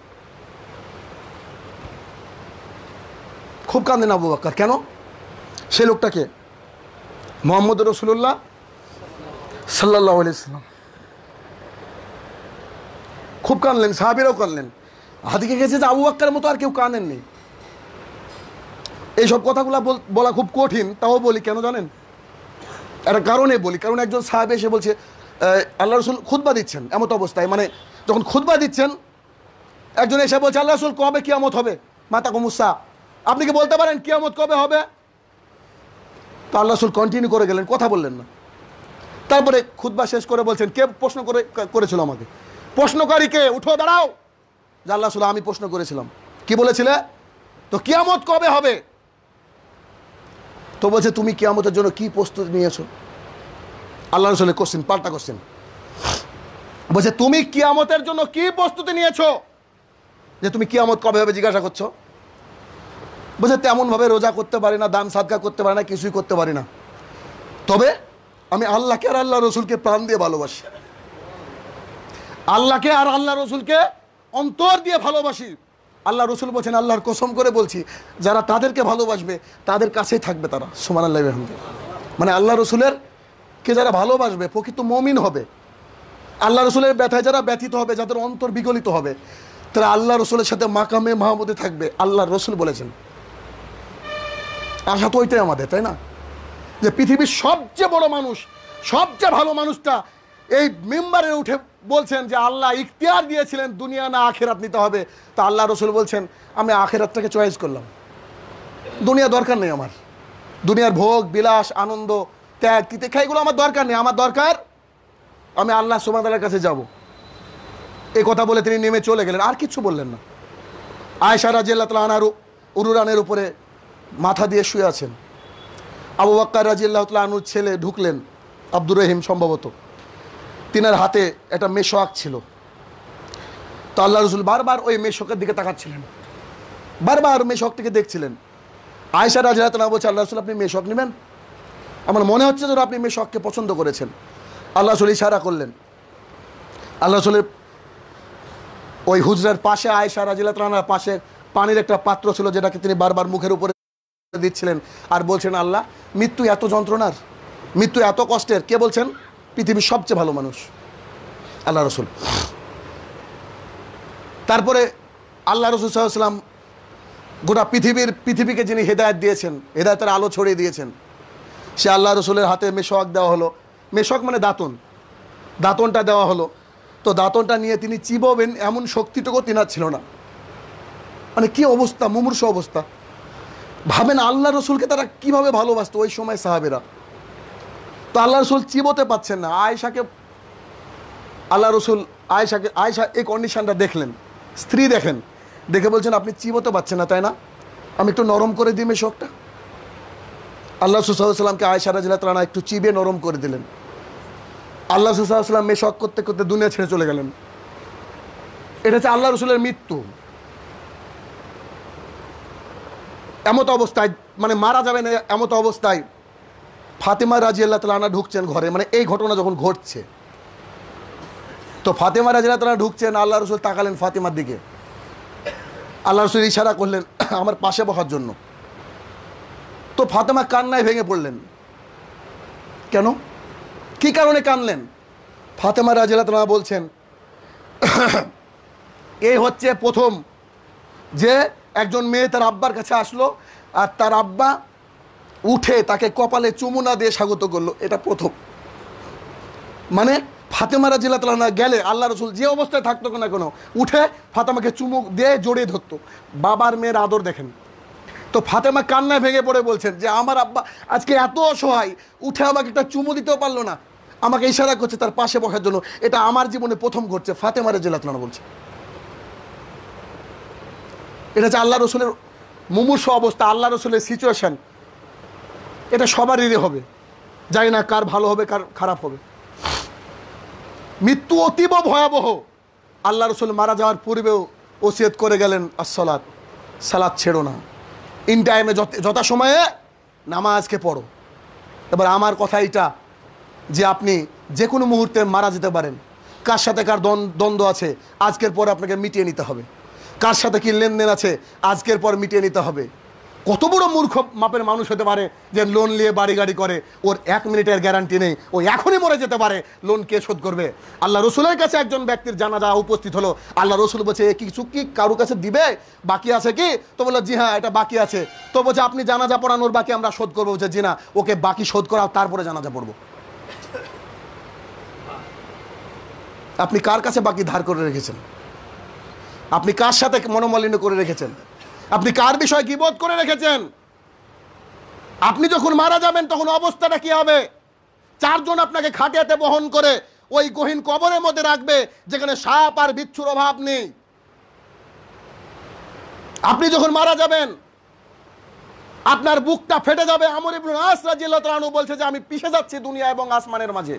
খুব কাঁদেন আবু বাক্কার কেন সে লোকটাকে মোহাম্মদ রসুল্লাহ সাল্লাহ আলিয়াল্লাম খুব কানলেন সাহাবিরাও কানলেন হাদিকে গেছে যে আবু বাক্কার মতো আর কেউ কানেননি এইসব কথাগুলো বলা খুব কঠিন তাও বলি কেন জানেন একটা কারণে বলি কারণ একজন সাহেব এসে বলছে আল্লাহ রসুল খুদবা দিচ্ছেন এমত অবস্থায় মানে যখন খুদবা দিচ্ছেন একজন এসে বলছে আল্লাহ রসুল কবে কিয়ামত হবে মাতা কমুসা আপনি কি বলতে পারেন কিয়ামত কবে হবে তো আল্লাহ রসুল কন্টিনিউ করে গেলেন কথা বললেন না তারপরে খুদবা শেষ করে বলছেন কে প্রশ্ন করে করেছিল আমাকে প্রশ্নকারীকে উঠো দাঁড়াও যে আল্লাহ রসুল আমি প্রশ্ন করেছিলাম কি বলেছিলে তো কিয়ামত কবে হবে তো বলছে তুমি কেয়ামতের জন্য কি প্রস্তুতি নিয়েছো আল্লাহ রসুলের কোশ্চিন পাল্টা কোশ্চিন বলছে তুমি কিয়ামতের জন্য কি প্রস্তুতি নিয়েছো যে তুমি কিয়ামত কবে হবে জিজ্ঞাসা করছো বলছে তেমনভাবে রোজা করতে পারি না দান সাদগা করতে পারি না কিছুই করতে পারি না তবে আমি আল্লাহকে আর আল্লাহ রসুলকে প্রাণ দিয়ে ভালোবাসি আল্লাহকে আর আল্লাহ রসুলকে অন্তর দিয়ে ভালোবাসি আল্লাহ রসুল বলছেন আল্লাহর কসম করে বলছি যারা তাদেরকে ভালোবাসবে তাদের কাছেই থাকবে তারা সুমান আল্লাহ মানে আল্লাহ রসুলের কে যারা ভালোবাসবে প্রকৃত মমিন হবে আল্লাহ রসুলের ব্যথায় যারা ব্যথিত হবে যাদের অন্তর বিগলিত হবে তারা আল্লাহ রসুলের সাথে মাকামে মাহমুদে থাকবে আল্লাহর রসুল বলেছেন আশা তো ওইটাই আমাদের তাই না যে পৃথিবীর সবচেয়ে বড় মানুষ সবচেয়ে ভালো মানুষটা এই মেম্বারে উঠে বলছেন যে আল্লাহ ইখতিয়ার দিয়েছিলেন দুনিয়া না আখেরাত নিতে হবে তা আল্লাহ রসুল বলছেন আমি আখেরাতটাকে চয়েস করলাম দুনিয়া দরকার নেই আমার দুনিয়ার ভোগ বিলাস আনন্দ ত্যাগ তিতেখা এগুলো আমার দরকার নেই আমার দরকার আমি আল্লাহ সুমাদালের কাছে যাব এই কথা বলে তিনি নেমে চলে গেলেন আর কিছু বললেন না আয়সা রাজিয়াল্লাহ তালা আনারু উরুরানের উপরে মাথা দিয়ে শুয়ে আছেন আবু বাক্কার রাজিয়াল্লাহ তালা আনুর ছেলে ঢুকলেন আব্দুর রহিম সম্ভবত তিনার হাতে একটা মেশোয়াক ছিল তো আল্লাহ রসুল বারবার ওই মেশকের দিকে তাকাচ্ছিলেন বারবার মেশকটিকে দেখছিলেন আয়সা রাজরাতনা বলছে আল্লাহ রসুল আপনি মেশক নেবেন আমার মনে হচ্ছে যেন আপনি মেশককে পছন্দ করেছেন আল্লাহ রসুল ইশারা করলেন আল্লাহ রসুলের ওই হুজরার পাশে আয়সা রাজিলাতরানার পাশে পানির একটা পাত্র ছিল যেটাকে তিনি বারবার মুখের উপরে দিচ্ছিলেন আর বলছেন আল্লাহ মৃত্যু এত যন্ত্রণার মৃত্যু এত কষ্টের কে বলছেন পৃথিবীর সবচেয়ে ভালো মানুষ আল্লাহ রসুল তারপরে আল্লাহ রসুল সাল্লাম গোটা পৃথিবীর পৃথিবীকে যিনি হেদায়ত দিয়েছেন হেদায়তের আলো ছড়িয়ে দিয়েছেন সে আল্লাহ রসুলের হাতে মেশক দেওয়া হলো মেশক মানে দাঁতন দাঁতনটা দেওয়া হলো তো দাঁতনটা নিয়ে তিনি চিবোবেন এমন শক্তিটুকু তিনার ছিল না মানে কি অবস্থা মুমূর্ষ অবস্থা ভাবেন আল্লাহ রসুলকে তারা কিভাবে ভালোবাসত ওই সময় সাহাবেরা তো আল্লাহ রসুল চিবোতে পাচ্ছেন না আয়সাকে আল্লাহ রসুল আয়সাকে আয়সা এই কন্ডিশনটা দেখলেন স্ত্রী দেখেন দেখে বলছেন আপনি চিবোতে পাচ্ছেন না তাই না আমি একটু নরম করে দিই মেশকটা আল্লাহ সুসাল্লামকে আয়সা রাজিল্লা তারা একটু চিবিয়ে নরম করে দিলেন আল্লাহ সুসাল্লাম মেশক করতে করতে দুনিয়া ছেড়ে চলে গেলেন এটা হচ্ছে আল্লাহ রসুলের মৃত্যু এমত অবস্থায় মানে মারা যাবে না এমত অবস্থায় ফাতেমা রাজি আল্লাহ তালা ঢুকছেন ঘরে মানে এই ঘটনা যখন ঘটছে তো ফাতেমা রাজি আল্লাহ তালা ঢুকছেন আল্লাহ রসুল তাকালেন ফাতেমার দিকে আল্লাহ রসুল ইশারা করলেন [CLEARS THROAT] আমার পাশে বসার জন্য তো ফাতেমা কান্নায় ভেঙে পড়লেন কেন কি কারণে কানলেন ফাতেমা আল্লাহ তালা বলছেন [CLEARS THROAT] এই হচ্ছে প্রথম যে একজন মেয়ে তার আব্বার কাছে আসলো আর তার আব্বা উঠে তাকে কপালে চুমুনা দিয়ে স্বাগত করলো এটা প্রথম মানে ফাতেমারা জেলা তালা গেলে আল্লাহ রসুল যে অবস্থায় থাকতো না কোনো উঠে ফাতেমাকে চুমুক দিয়ে জড়িয়ে ধরতো বাবার মেয়ের আদর দেখেন তো ফাতেমা কান্নায় ভেঙে পড়ে বলছেন যে আমার আব্বা আজকে এত অসহায় উঠে আমাকে একটা চুমু দিতেও পারলো না আমাকে ইশারা করছে তার পাশে বসার জন্য এটা আমার জীবনে প্রথম ঘটছে ফাতেমারা জেলা তালা বলছে এটা হচ্ছে আল্লাহ রসুলের মুমূর্ষ অবস্থা আল্লাহ রসুলের সিচুয়েশান এটা সবারই ইয়ে হবে জানি না কার ভালো হবে কার খারাপ হবে মৃত্যু অতীব ভয়াবহ আল্লাহ রসুল মারা যাওয়ার পূর্বেও ওসিয়ত করে গেলেন আসলাত সালাদ ছেড়ো না ইন টাইমে যথাসময়ে নামাজকে পড়ো এবার আমার কথা এটা যে আপনি যে কোনো মুহূর্তে মারা যেতে পারেন কার সাথে কার দ্বন্দ্ব আছে আজকের পর আপনাকে মিটিয়ে নিতে হবে কার সাথে কি লেনদেন আছে আজকের পর মিটিয়ে নিতে হবে কত বড় মূর্খ মাপের মানুষ হতে পারে যে লোন নিয়ে বাড়ি গাড়ি করে ওর এক মিনিটের গ্যারান্টি নেই ও এখনই মরে যেতে পারে লোন কে শোধ করবে আল্লাহ রসুলের কাছে একজন ব্যক্তির জানাজা উপস্থিত হলো আল্লাহ রসুল বলছে কিছু কি কারো কাছে দিবে বাকি আছে কি তো বললো জি হ্যাঁ এটা বাকি আছে তো বলছে আপনি জানাজা পড়ানোর বাকি আমরা শোধ করবো বলছে জি না ওকে বাকি শোধ করা তারপরে জানাজা পড়বো আপনি কার কাছে বাকি ধার করে রেখেছেন আপনি কার সাথে মনোমালিন্য করে রেখেছেন আপনি কার কি গিবোধ করে রেখেছেন আপনি যখন মারা যাবেন তখন অবস্থাটা কি হবে চারজন আপনাকে খাটিয়াতে বহন করে ওই গহীন কবরের মধ্যে রাখবে যেখানে সাপ আর বিচ্ছুর অভাব নেই আপনি যখন মারা যাবেন আপনার বুকটা ফেটে যাবে আমর ইবনুল আস রাজিয়াল্লাহু বলছে যে আমি পিষে যাচ্ছি দুনিয়া এবং আসমানের মাঝে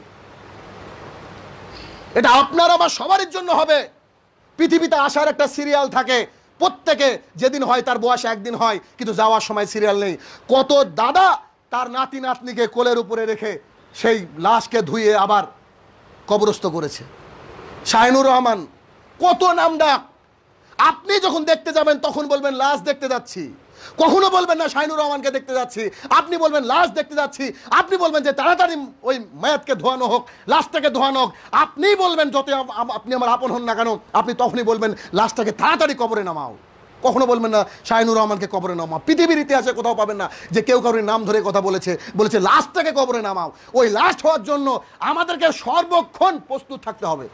এটা আপনার আমার সবারই জন্য হবে পৃথিবীতে আসার একটা সিরিয়াল থাকে প্রত্যেকে যেদিন হয় তার বয়স একদিন হয় কিন্তু যাওয়ার সময় সিরিয়াল নেই কত দাদা তার নাতি নাতনিকে কোলের উপরে রেখে সেই লাশকে ধুয়ে আবার কবরস্ত করেছে শাহিনুর রহমান কত নাম ডাক আপনি যখন দেখতে যাবেন তখন বলবেন লাশ দেখতে যাচ্ছি কখনো বলবেন না শাহিনুর রহমানকে দেখতে যাচ্ছি আপনি বলবেন লাশ দেখতে যাচ্ছি আপনি বলবেন যে তাড়াতাড়ি ওই মায়াতকে ধোয়ানো হোক লাশটাকে ধোয়ানো হোক আপনিই বলবেন যত আপনি আমার আপন হন না কেন আপনি তখনই বলবেন লাশটাকে তাড়াতাড়ি কবরে নামাও কখনো বলবেন না শাহিনুর রহমানকে কবরে নামাও পৃথিবীর ইতিহাসে কোথাও পাবেন না যে কেউ কারোর নাম ধরে কথা বলেছে বলেছে লাশটাকে কবরে নামাও ওই লাস্ট হওয়ার জন্য আমাদেরকে সর্বক্ষণ প্রস্তুত থাকতে হবে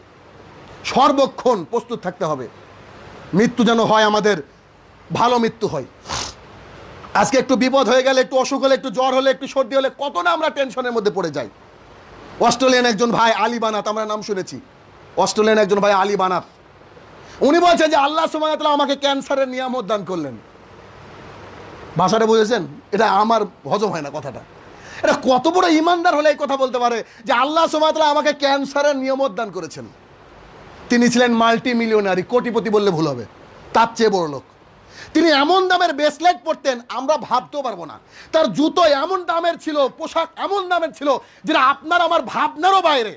সর্বক্ষণ প্রস্তুত থাকতে হবে মৃত্যু যেন হয় আমাদের ভালো মৃত্যু হয় আজকে একটু বিপদ হয়ে গেলে একটু অসুখ হলে একটু জ্বর হলে একটু সর্দি হলে কত না আমরা টেনশনের মধ্যে পড়ে যাই অস্ট্রেলিয়ান একজন ভাই আলী বানাত আমরা নাম শুনেছি অস্ট্রেলিয়ান একজন ভাই আলী বানাত উনি বলছেন যে আল্লাহ সুমায়তলা আমাকে ক্যান্সারের নিয়ামত দান করলেন ভাষাটা বুঝেছেন এটা আমার হজম হয় না কথাটা এটা কত বড় ইমানদার হলে এই কথা বলতে পারে যে আল্লাহ সুমায়তলা আমাকে ক্যান্সারের নিয়ামত দান করেছেন তিনি ছিলেন মাল্টি মিলিয়নারি কোটিপতি বললে ভুল হবে তার চেয়ে বড় লোক তিনি এমন দামের ব্রেসলেট পরতেন আমরা ভাবতেও পারবো না তার জুতো এমন দামের ছিল পোশাক এমন দামের ছিল যেটা আপনার আমার ভাবনারও বাইরে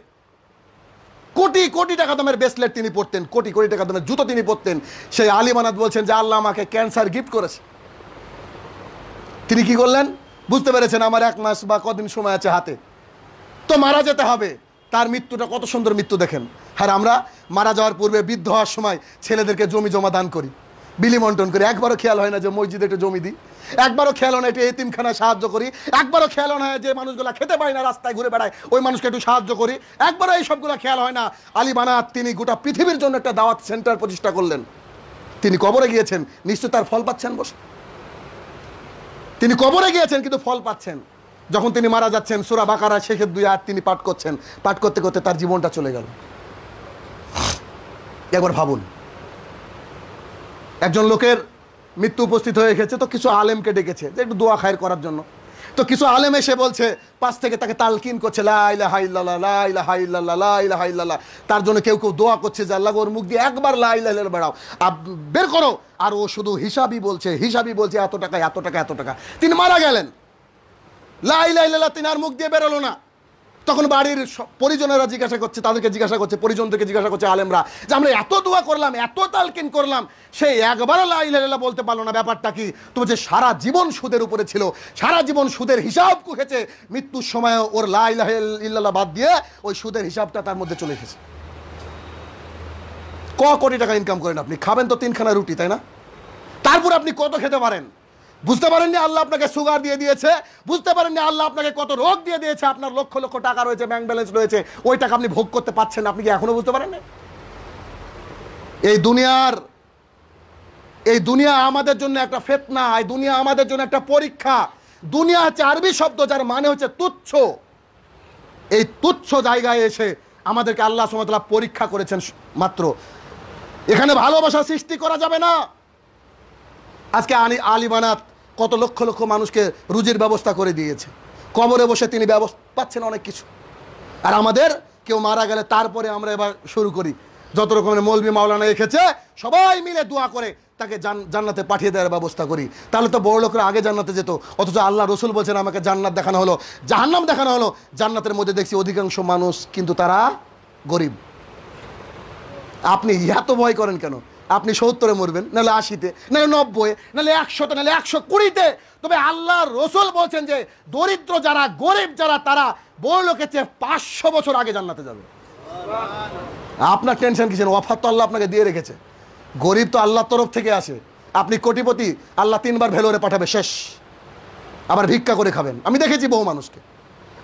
কোটি কোটি টাকা দামের ব্রেসলেট তিনি পরতেন কোটি কোটি টাকা দামের জুতো তিনি পরতেন সেই আলিমানাদ বলছেন যে আল্লাহ আমাকে ক্যান্সার গিফট করেছে তিনি কি করলেন বুঝতে পেরেছেন আমার এক মাস বা কদিন সময় আছে হাতে তো মারা যেতে হবে তার মৃত্যুটা কত সুন্দর মৃত্যু দেখেন আর আমরা মারা যাওয়ার পূর্বে বৃদ্ধ হওয়ার সময় ছেলেদেরকে জমি জমা দান করি বিলি মন্টন করি একবারও খেয়াল হয় না যে মসজিদে একটু জমি দিই একবারও খেয়াল হয় না একটু এতিমখানা সাহায্য করি একবারও খেয়াল হয় না যে মানুষগুলো খেতে পায় না রাস্তায় ঘুরে বেড়ায় ওই মানুষকে একটু সাহায্য করি একবারও এই সবগুলো খেয়াল হয় না আলী বানাত তিনি গোটা পৃথিবীর জন্য একটা দাওয়াত সেন্টার প্রতিষ্ঠা করলেন তিনি কবরে গিয়েছেন নিশ্চয় তার ফল পাচ্ছেন বস তিনি কবরে গিয়েছেন কিন্তু ফল পাচ্ছেন যখন তিনি মারা যাচ্ছেন সুরা বাকারা শেষের দুই আর তিনি পাঠ করছেন পাঠ করতে করতে তার জীবনটা চলে গেল একবার ভাবুন একজন লোকের মৃত্যু উপস্থিত হয়ে গেছে তো কিছু আলেমকে ডেকেছে যে একটু দোয়া খায়ের করার জন্য তো কিছু আলেম এসে বলছে পাশ থেকে তাকে তালকিন করছে তার জন্য কেউ কেউ দোয়া করছে ওর মুখ দিয়ে একবার লাইলাইলের বেড়াও বের করো আর ও শুধু হিসাবই বলছে হিসাবই বলছে এত টাকা এত টাকা এত টাকা তিনি মারা গেলেন লাইলা তিনি আর মুখ দিয়ে বেরোলো না তখন বাড়ির পরিজনেরা জিজ্ঞাসা করছে তাদেরকে জিজ্ঞাসা করছে পরিজনদেরকে জিজ্ঞাসা করছে আলেমরা যে আমরা এত দোয়া করলাম এত তালকিন করলাম সে একবার লাইলা বলতে পারলো না ব্যাপারটা কি তবে যে সারা জীবন সুদের উপরে ছিল সারা জীবন সুদের হিসাব কুখেছে মৃত্যুর সময় ওর লাইলা বাদ দিয়ে ওই সুদের হিসাবটা তার মধ্যে চলে এসেছে ক কোটি টাকা ইনকাম করেন আপনি খাবেন তো তিনখানা রুটি তাই না তারপর আপনি কত খেতে পারেন বুঝতে পারেননি আল্লাহ আপনাকে সুগার দিয়ে দিয়েছে বুঝতে পারেননি আল্লাহ আপনাকে কত রোগ দিয়ে দিয়েছে আপনার লক্ষ লক্ষ টাকা রয়েছে ব্যাংক ব্যালেন্স রয়েছে ওই টাকা আপনি ভোগ করতে পারছেন আপনি কি এখনো বুঝতে পারেননি এই দুনিয়ার এই দুনিয়া আমাদের জন্য একটা ফেতনা এই দুনিয়া আমাদের জন্য একটা পরীক্ষা দুনিয়া হচ্ছে আরবি শব্দ যার মানে হচ্ছে তুচ্ছ এই তুচ্ছ জায়গায় এসে আমাদেরকে আল্লাহ সুমতলা পরীক্ষা করেছেন মাত্র এখানে ভালোবাসা সৃষ্টি করা যাবে না আজকে আলি বানাত কত লক্ষ লক্ষ মানুষকে রুজির ব্যবস্থা করে দিয়েছে কবরে বসে তিনি ব্যবস্থা পাচ্ছেন অনেক কিছু আর আমাদের কেউ মারা গেলে তারপরে আমরা এবার শুরু করি যত রকমের মৌলবী মাওলানা এখেছে সবাই মিলে দোয়া করে তাকে জান্নাতে পাঠিয়ে দেওয়ার ব্যবস্থা করি তাহলে তো বড় লোকরা আগে জান্নাতে যেত অথচ আল্লাহ রসুল বলছেন আমাকে জান্নাত দেখানো হলো জাহান্নাম দেখানো হলো জান্নাতের মধ্যে দেখছি অধিকাংশ মানুষ কিন্তু তারা গরিব আপনি এত ভয় করেন কেন আপনি সত্তরে মরবেন নাহলে আশিতে নাহলে নব্বই নাহলে একশোতে নাহলে একশো কুড়িতে তবে আল্লাহ রসুল বলছেন যে দরিদ্র যারা গরিব যারা তারা বড় লোকের চেয়ে পাঁচশো বছর আগে জান্নাতে যাবে আপনার টেনশন কিসের অফার তো আল্লাহ আপনাকে দিয়ে রেখেছে গরিব তো আল্লাহর তরফ থেকে আসে আপনি কোটিপতি আল্লাহ তিনবার ভেলোরে পাঠাবে শেষ আবার ভিক্ষা করে খাবেন আমি দেখেছি বহু মানুষকে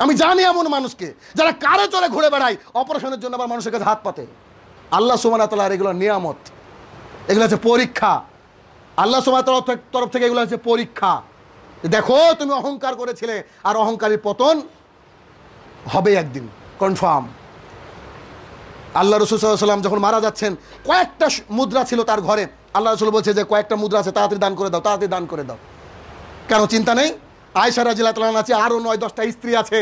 আমি জানি এমন মানুষকে যারা কারে চলে ঘুরে বেড়ায় অপারেশনের জন্য আবার মানুষের কাছে হাত পাতে আল্লাহ সুমানা আর এগুলো নিয়ামত এগুলো হচ্ছে পরীক্ষা আল্লাহ সময় তরফ তরফ থেকে এগুলো হচ্ছে পরীক্ষা দেখো তুমি অহংকার করেছিলে আর অহংকারের পতন হবে একদিন কনফার্ম আল্লাহ রসুলাম যখন মারা যাচ্ছেন কয়েকটা মুদ্রা ছিল তার ঘরে আল্লাহ রসুল বলছে যে কয়েকটা মুদ্রা আছে তাড়াতাড়ি দান করে দাও তাড়াতাড়ি দান করে দাও কেন চিন্তা নেই আয়সারা জিলাতলান আছে আরও নয় দশটা স্ত্রী আছে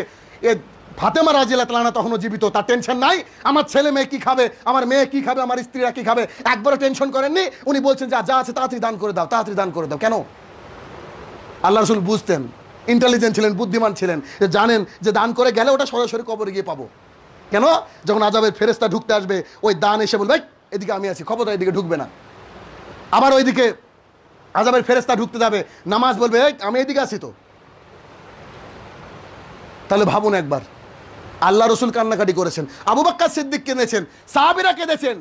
এ ফাতেমা রাজিলা তালানা তখনও জীবিত তার টেনশন নাই আমার ছেলে মেয়ে কি খাবে আমার মেয়ে কি খাবে আমার স্ত্রীরা কি খাবে একবারও টেনশন করেননি উনি বলছেন যা যা আছে তাড়াতাড়ি দান করে দাও তাড়াতাড়ি দান করে দাও কেন আল্লাহ রসুল বুঝতেন ইন্টেলিজেন্ট ছিলেন বুদ্ধিমান ছিলেন যে জানেন যে দান করে গেলে ওটা সরাসরি কবরে গিয়ে পাবো কেন যখন আজাবের ফেরেস্তা ঢুকতে আসবে ওই দান এসে বলবে এদিকে আমি আছি খবর এদিকে ঢুকবে না আবার ওইদিকে আজাবের ফেরেস্তা ঢুকতে যাবে নামাজ বলবে আমি এদিকে আছি তো তাহলে ভাবুন একবার আল্লাহ রসুল কান্নাকাটি করেছেন আবু বাক্কা সিদ্দিক কেঁদেছেন সাহাবিরা কেঁদেছেন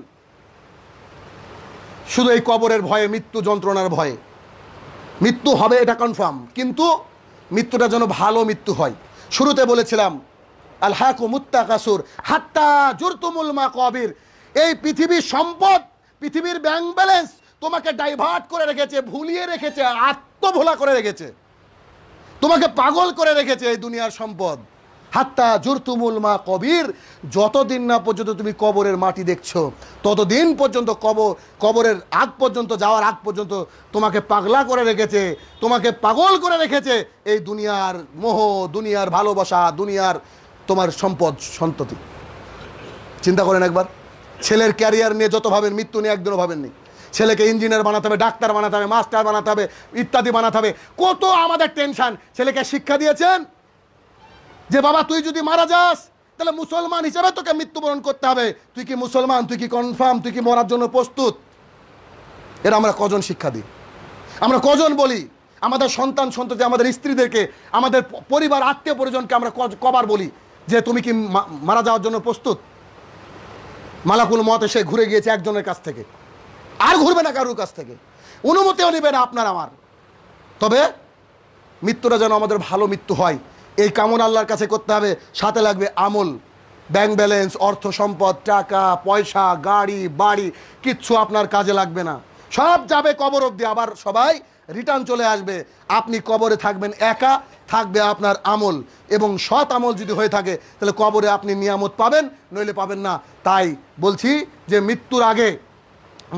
শুধু এই কবরের ভয়ে মৃত্যু যন্ত্রণার ভয়ে মৃত্যু হবে এটা কনফার্ম কিন্তু মৃত্যুটা যেন ভালো মৃত্যু হয় শুরুতে বলেছিলাম আল হাকু মুত্তা কাসুর হাত্তা জুরতুমুল মা কবির এই পৃথিবীর সম্পদ পৃথিবীর ব্যাংক ব্যালেন্স তোমাকে ডাইভার্ট করে রেখেছে ভুলিয়ে রেখেছে আত্মভোলা করে রেখেছে তোমাকে পাগল করে রেখেছে এই দুনিয়ার সম্পদ হাত্তা জুরতুমুল মা কবির যতদিন না পর্যন্ত তুমি কবরের মাটি দেখছো ততদিন পর্যন্ত কবর কবরের আগ পর্যন্ত যাওয়ার আগ পর্যন্ত তোমাকে পাগলা করে রেখেছে তোমাকে পাগল করে রেখেছে এই দুনিয়ার মোহ দুনিয়ার ভালোবাসা দুনিয়ার তোমার সম্পদ সন্ততি চিন্তা করেন একবার ছেলের ক্যারিয়ার নিয়ে যত ভাবেন মৃত্যু নিয়ে একদিনও ভাবেননি ছেলেকে ইঞ্জিনিয়ার বানাতে হবে ডাক্তার বানাতে হবে মাস্টার বানাতে হবে ইত্যাদি বানাতে হবে কত আমাদের টেনশান ছেলেকে শিক্ষা দিয়েছেন যে বাবা তুই যদি মারা যাস তাহলে মুসলমান হিসেবে তোকে মৃত্যুবরণ করতে হবে তুই কি মুসলমান তুই কি কনফার্ম তুই কি মরার জন্য প্রস্তুত এটা আমরা কজন শিক্ষা দিই আমরা কজন বলি আমাদের সন্তান সন্ততি আমাদের স্ত্রীদেরকে আমাদের পরিবার আত্মীয় পরিজনকে আমরা কবার বলি যে তুমি কি মারা যাওয়ার জন্য প্রস্তুত মালাকুল মত এসে ঘুরে গিয়েছে একজনের কাছ থেকে আর ঘুরবে না কারুর কাছ থেকে অনুমতিও নেবে না আপনার আমার তবে মৃত্যুটা যেন আমাদের ভালো মৃত্যু হয় এই কামনা আল্লাহর কাছে করতে হবে সাথে লাগবে আমল ব্যাংক ব্যালেন্স অর্থ সম্পদ টাকা পয়সা গাড়ি বাড়ি কিচ্ছু আপনার কাজে লাগবে না সব যাবে কবর অব্দি আবার সবাই রিটার্ন চলে আসবে আপনি কবরে থাকবেন একা থাকবে আপনার আমল এবং সৎ আমল যদি হয়ে থাকে তাহলে কবরে আপনি নিয়ামত পাবেন নইলে পাবেন না তাই বলছি যে মৃত্যুর আগে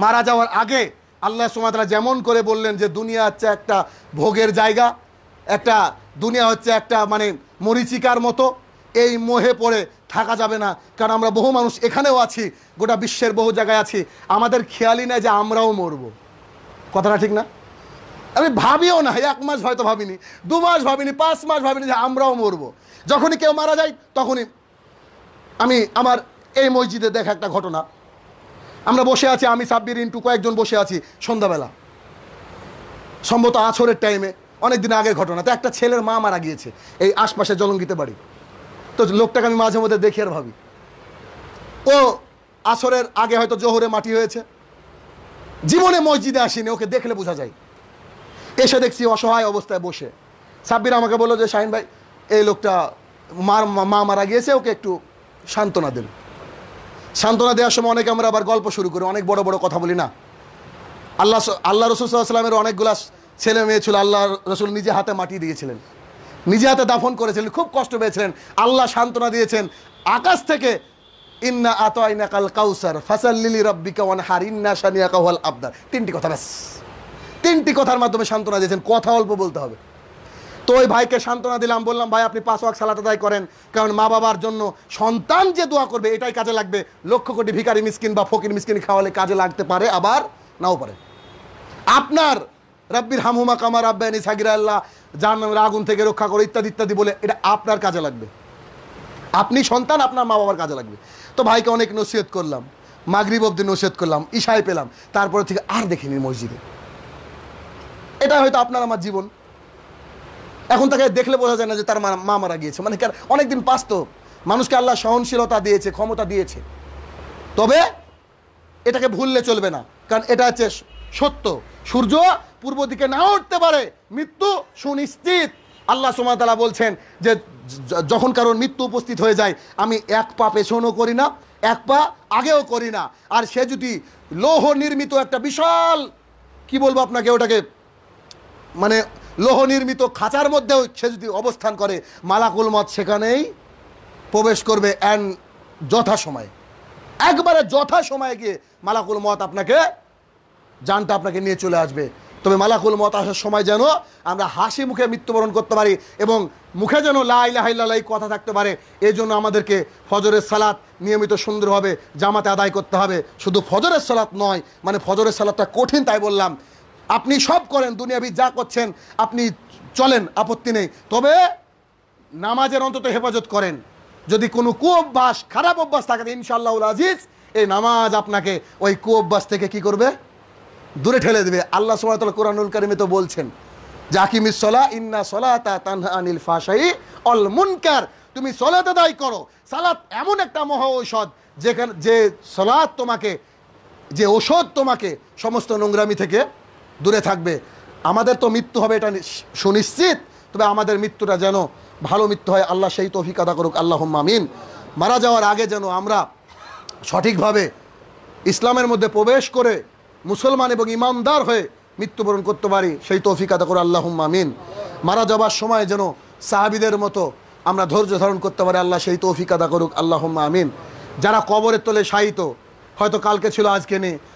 মারা যাওয়ার আগে আল্লাহ সুমাতরা যেমন করে বললেন যে দুনিয়া হচ্ছে একটা ভোগের জায়গা একটা দুনিয়া হচ্ছে একটা মানে মরিচিকার মতো এই মোহে পড়ে থাকা যাবে না কারণ আমরা বহু মানুষ এখানেও আছি গোটা বিশ্বের বহু জায়গায় আছি আমাদের খেয়ালই নেই যে আমরাও মরব কথাটা ঠিক না আমি ভাবিও না এক মাস হয়তো ভাবিনি দু মাস ভাবিনি পাঁচ মাস ভাবিনি যে আমরাও মরবো যখনই কেউ মারা যায় তখনই আমি আমার এই মসজিদে দেখা একটা ঘটনা আমরা বসে আছি আমি সাব্বির ইন্টু কয়েকজন বসে আছি সন্ধ্যাবেলা সম্ভবত আছরের টাইমে অনেকদিন আগের ঘটনা তো একটা ছেলের মা মারা গিয়েছে এই আশপাশে জলঙ্গিতে বাড়ি তো লোকটাকে আমি মাঝে মধ্যে দেখি আর ভাবি ও আসরের আগে হয়তো জোহরে মাটি হয়েছে জীবনে মসজিদে আসিনি ওকে দেখলে বোঝা যায় এসে দেখছি অসহায় অবস্থায় বসে সাব্বির আমাকে বললো যে শাহিন ভাই এই লোকটা মার মা মারা গিয়েছে ওকে একটু সান্ত্বনা দিন সান্ত্বনা দেওয়ার সময় অনেকে আমরা আবার গল্প শুরু করি অনেক বড় বড় কথা বলি না আল্লাহ আল্লাহ রসুল্লাহ আসলামের অনেকগুলা ছেলে মেয়ে ছিল আল্লাহ রসুল নিজে হাতে মাটি দিয়েছিলেন নিজে হাতে দাফন করেছিলেন খুব কষ্ট পেয়েছিলেন আল্লাহ সান্ত্বনা দিয়েছেন আকাশ থেকে ইন্না আত কাল কাউসার ফাসাল্লিলি রব্বিকা ওয়ান হার সানিয়া কাহাল আবদার তিনটি কথা ব্যাস তিনটি কথার মাধ্যমে সান্ত্বনা দিয়েছেন কথা অল্প বলতে হবে তো ওই ভাইকে সান্ত্বনা দিলাম বললাম ভাই আপনি পাঁচ সালাত আদায় করেন কারণ মা বাবার জন্য সন্তান যে দোয়া করবে এটাই কাজে লাগবে লক্ষ কোটি ভিকারি মিসকিন বা ফকির মিসকিন খাওয়ালে কাজে লাগতে পারে আবার নাও পারে আপনার রাব্বির হামহুমা কামা রাব্বানি সাগিরা আল্লাহ যার নামের আগুন থেকে রক্ষা করো ইত্যাদি ইত্যাদি বলে এটা আপনার কাজে লাগবে আপনি সন্তান আপনার মা বাবার কাজে লাগবে তো ভাইকে অনেক নসিহত করলাম মাগরিব অব্দি নসিহত করলাম ইশায় পেলাম তারপরে থেকে আর দেখিনি মসজিদে এটা হয়তো আপনার আমার জীবন এখন তাকে দেখলে বোঝা যায় না যে তার মা মারা গিয়েছে মানে অনেকদিন পাস তো মানুষকে আল্লাহ সহনশীলতা দিয়েছে ক্ষমতা দিয়েছে তবে এটাকে ভুললে চলবে না কারণ এটা হচ্ছে সত্য সূর্য পূর্ব দিকে না উঠতে পারে মৃত্যু সুনিশ্চিত আল্লাহ সুমাতালা বলছেন যে যখন কারণ মৃত্যু উপস্থিত হয়ে যায় আমি এক পা পেছনও করি না এক পা আগেও করি না আর সে যদি লৌহ নির্মিত একটা বিশাল কি বলবো আপনাকে ওটাকে মানে লৌহ নির্মিত খাঁচার মধ্যেও সে যদি অবস্থান করে মালাকুল মত সেখানেই প্রবেশ করবে অ্যান্ড যথাসময়ে একবারে যথাসময়ে গিয়ে মালাকুল মত আপনাকে জানটা আপনাকে নিয়ে চলে আসবে তবে মালাকুল মত আসার সময় যেন আমরা হাসি মুখে মৃত্যুবরণ করতে পারি এবং মুখে যেন লাই কথা থাকতে পারে এই জন্য আমাদেরকে ফজরের সালাত নিয়মিত সুন্দরভাবে জামাতে আদায় করতে হবে শুধু ফজরের সালাত নয় মানে ফজরের সালাতটা কঠিন তাই বললাম আপনি সব করেন দুনিয়াবি যা করছেন আপনি চলেন আপত্তি নেই তবে নামাজের অন্তত হেফাজত করেন যদি কোনো কু অভ্যাস খারাপ অভ্যাস থাকে ইনশাল্লাহ আজিজ এই নামাজ আপনাকে ওই কু অভ্যাস থেকে কি করবে দূরে ঠেলে দেবে আল্লাহ সোহাতাল কোরআনুল কারিমে তো বলছেন জাকিমিস সলা ইন্না সলাতা তানহা আনিল ফাশাই অল মুনকার তুমি সলাত আদায় করো সালাত এমন একটা মহা ঔষধ যেখানে যে সলাত তোমাকে যে ঔষধ তোমাকে সমস্ত নোংরামি থেকে দূরে থাকবে আমাদের তো মৃত্যু হবে এটা সুনিশ্চিত তবে আমাদের মৃত্যুটা যেন ভালো মৃত্যু হয় আল্লাহ সেই তফিক আদা করুক আল্লাহ মামিন মারা যাওয়ার আগে যেন আমরা সঠিকভাবে ইসলামের মধ্যে প্রবেশ করে মুসলমান এবং ইমানদার হয়ে মৃত্যুবরণ করতে পারি সেই তৌফিক আদা করে আল্লাহ মামিন মারা যাবার সময় যেন সাহাবিদের মতো আমরা ধৈর্য ধারণ করতে পারি আল্লাহ সেই তৌফিক আদা করুক আল্লাহ মামিন যারা কবরের তলে সাহিত হয়তো কালকে ছিল আজকে নেই